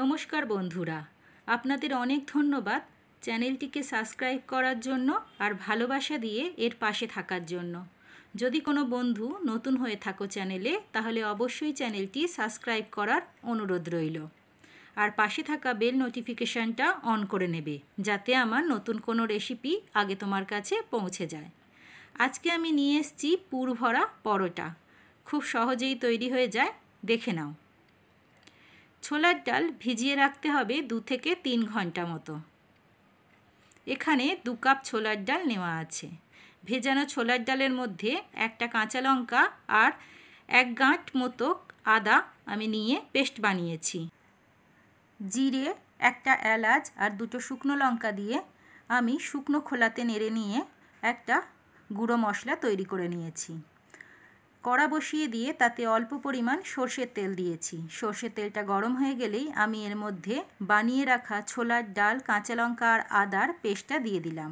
নমস্কার বন্ধুরা আপনাদের অনেক ধন্যবাদ চ্যানেলটিকে সাবস্ক্রাইব করার জন্য আর ভালোবাসা দিয়ে এর পাশে থাকার জন্য যদি কোনো বন্ধু নতুন হয়ে থাকো চ্যানেলে তাহলে অবশ্যই চ্যানেলটি সাবস্ক্রাইব করার অনুরোধ রইল আর পাশে থাকা বেল নোটিফিকেশানটা অন করে নেবে যাতে আমার নতুন কোনো রেসিপি আগে তোমার কাছে পৌঁছে যায় আজকে আমি নিয়ে এসছি পুর ভরা পরোটা খুব সহজেই তৈরি হয়ে যায় দেখে নাও ছোলার ডাল ভিজিয়ে রাখতে হবে দু থেকে তিন ঘন্টা মতো এখানে দু কাপ ছোলার ডাল নেওয়া আছে ভেজানো ছোলার ডালের মধ্যে একটা কাঁচা লঙ্কা আর এক গাঁট মতো আদা আমি নিয়ে পেস্ট বানিয়েছি জিরে একটা এলাচ আর দুটো শুকনো লঙ্কা দিয়ে আমি শুকনো খোলাতে নেড়ে নিয়ে একটা গুঁড়ো মশলা তৈরি করে নিয়েছি কড়া বসিয়ে দিয়ে তাতে অল্প পরিমাণ সর্ষের তেল দিয়েছি সর্ষের তেলটা গরম হয়ে গেলেই আমি এর মধ্যে বানিয়ে রাখা ছোলার ডাল কাঁচা লঙ্কা আর আদার পেস্টটা দিয়ে দিলাম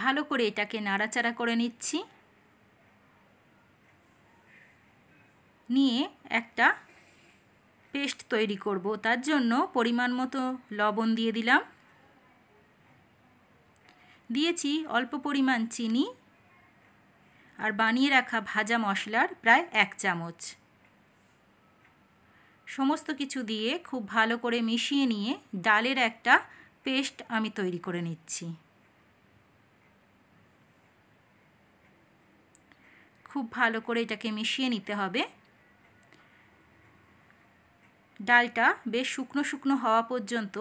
ভালো করে এটাকে নাড়াচাড়া করে নিচ্ছি নিয়ে একটা পেস্ট তৈরি করব তার জন্য পরিমাণ মতো লবণ দিয়ে দিলাম দিয়েছি অল্প পরিমাণ চিনি আর বানিয়ে রাখা ভাজা মশলার প্রায় এক চামচ সমস্ত কিছু দিয়ে খুব ভালো করে মিশিয়ে নিয়ে ডালের একটা পেস্ট আমি তৈরি করে নিচ্ছি খুব ভালো করে এটাকে মিশিয়ে নিতে হবে ডালটা বেশ শুকনো শুকনো হওয়া পর্যন্ত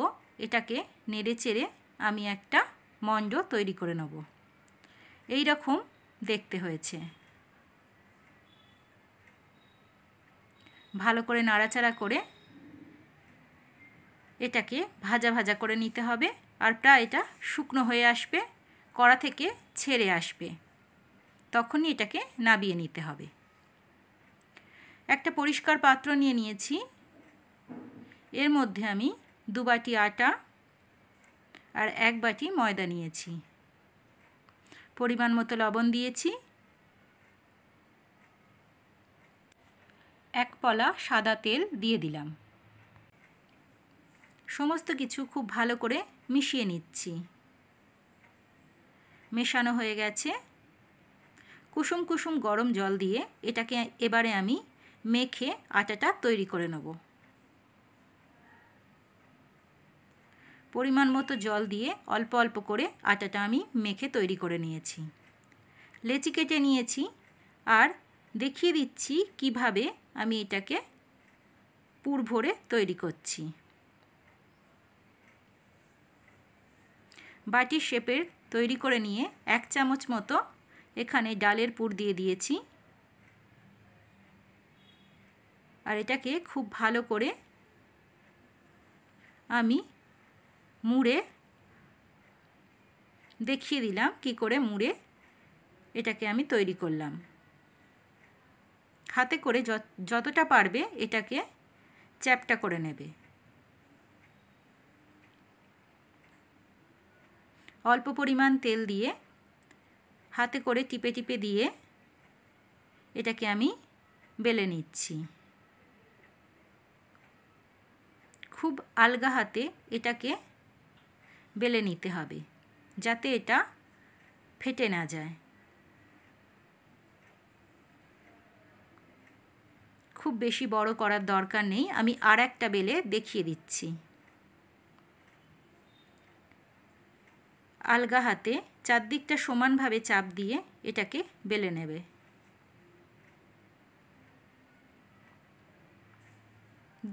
এটাকে নেড়ে চেড়ে আমি একটা মণ্ড তৈরি করে নেব এই রকম দেখতে হয়েছে ভালো করে নাড়াচাড়া করে এটাকে ভাজা ভাজা করে নিতে হবে আর প্রায় এটা শুকনো হয়ে আসবে কড়া থেকে ছেড়ে আসবে তখনই এটাকে নাবিয়ে নিতে হবে একটা পরিষ্কার পাত্র নিয়ে নিয়েছি এর মধ্যে আমি দু বাটি আটা আর এক বাটি ময়দা নিয়েছি পরিমাণ মতো লবণ দিয়েছি এক পলা সাদা তেল দিয়ে দিলাম সমস্ত কিছু খুব ভালো করে মিশিয়ে নিচ্ছি মেশানো হয়ে গেছে কুসুম কুসুম গরম জল দিয়ে এটাকে এবারে আমি মেখে আটাটা তৈরি করে নেবো পরিমাণ মতো জল দিয়ে অল্প অল্প করে আটাটা আমি মেখে তৈরি করে নিয়েছি লেচি কেটে নিয়েছি আর দেখিয়ে দিচ্ছি কিভাবে আমি এটাকে পুর ভরে তৈরি করছি বাটির শেপের তৈরি করে নিয়ে এক চামচ মতো এখানে ডালের পুর দিয়ে দিয়েছি আর এটাকে খুব ভালো করে আমি মুড়ে দেখিয়ে দিলাম কি করে মুড়ে এটাকে আমি তৈরি করলাম হাতে করে যতটা পারবে এটাকে চ্যাপটা করে নেবে অল্প পরিমাণ তেল দিয়ে হাতে করে টিপে টিপে দিয়ে এটাকে আমি বেলে নিচ্ছি খুব আলগা হাতে এটাকে বেলে নিতে হবে যাতে এটা ফেটে না যায় খুব বেশি বড় করার দরকার নেই আমি আর একটা বেলে দেখিয়ে দিচ্ছি আলগা হাতে চারদিকটা সমানভাবে চাপ দিয়ে এটাকে বেলে নেবে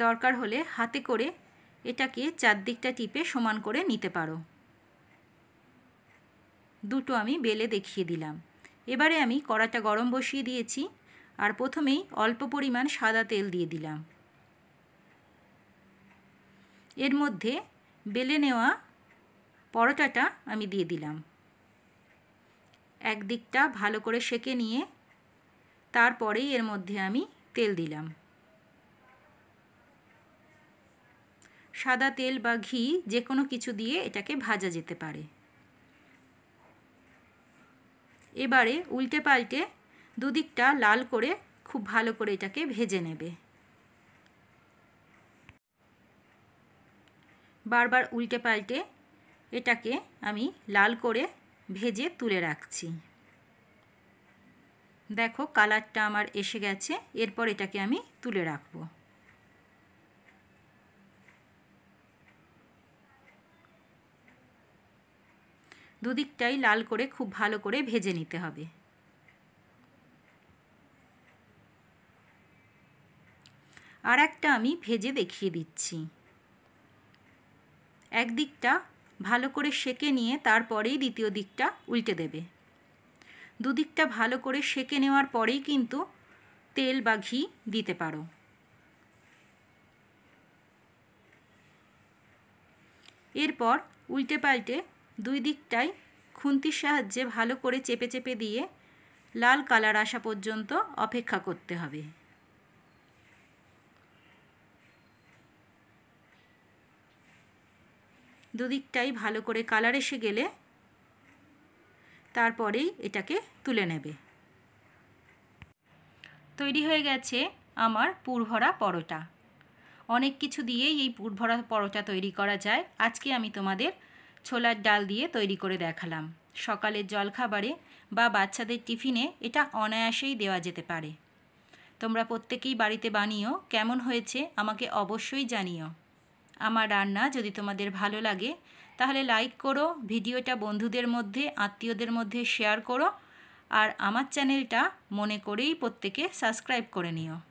দরকার হলে হাতে করে এটাকে চারদিকটা টিপে সমান করে নিতে পারো দুটো আমি বেলে দেখিয়ে দিলাম এবারে আমি কড়াটা গরম বসিয়ে দিয়েছি আর প্রথমেই অল্প পরিমাণ সাদা তেল দিয়ে দিলাম এর মধ্যে বেলে নেওয়া পরোটাটা আমি দিয়ে দিলাম একদিকটা ভালো করে সেকে নিয়ে তারপরেই এর মধ্যে আমি তেল দিলাম সাদা তেল বা ঘি যে কোনো কিছু দিয়ে এটাকে ভাজা যেতে পারে এবারে উল্টে পাল্টে দুদিকটা লাল করে খুব ভালো করে এটাকে ভেজে নেবে বারবার উল্টে পাল্টে এটাকে আমি লাল করে ভেজে তুলে রাখছি দেখো কালারটা আমার এসে গেছে এরপর এটাকে আমি তুলে রাখবো দুদিকটাই লাল করে খুব ভালো করে ভেজে নিতে হবে আর একটা আমি ভেজে দেখিয়ে দিচ্ছি একদিকটা ভালো করে সেকে নিয়ে তারপরেই দ্বিতীয় দিকটা উল্টে দেবে দুদিকটা ভালো করে সেকে নেওয়ার পরেই কিন্তু তেল বা ঘি দিতে পারো এরপর উল্টে পাল্টে দুই দিকটাই খুন্তির সাহায্যে ভালো করে চেপে চেপে দিয়ে লাল কালার আসা পর্যন্ত অপেক্ষা করতে হবে দুদিকটাই ভালো করে কালার এসে গেলে তারপরেই এটাকে তুলে নেবে তৈরি হয়ে গেছে আমার পুরভরা পরোটা অনেক কিছু দিয়েই এই পুরভরা পরোটা তৈরি করা যায় আজকে আমি তোমাদের ছোলার ডাল দিয়ে তৈরি করে দেখালাম সকালের জলখাবারে বা বাচ্চাদের টিফিনে এটা অনায়াসেই দেওয়া যেতে পারে তোমরা প্রত্যেকেই বাড়িতে বানিও কেমন হয়েছে আমাকে অবশ্যই জানিও আমার রান্না যদি তোমাদের ভালো লাগে তাহলে লাইক করো ভিডিওটা বন্ধুদের মধ্যে আত্মীয়দের মধ্যে শেয়ার করো আর আমার চ্যানেলটা মনে করেই প্রত্যেকে সাবস্ক্রাইব করে নিও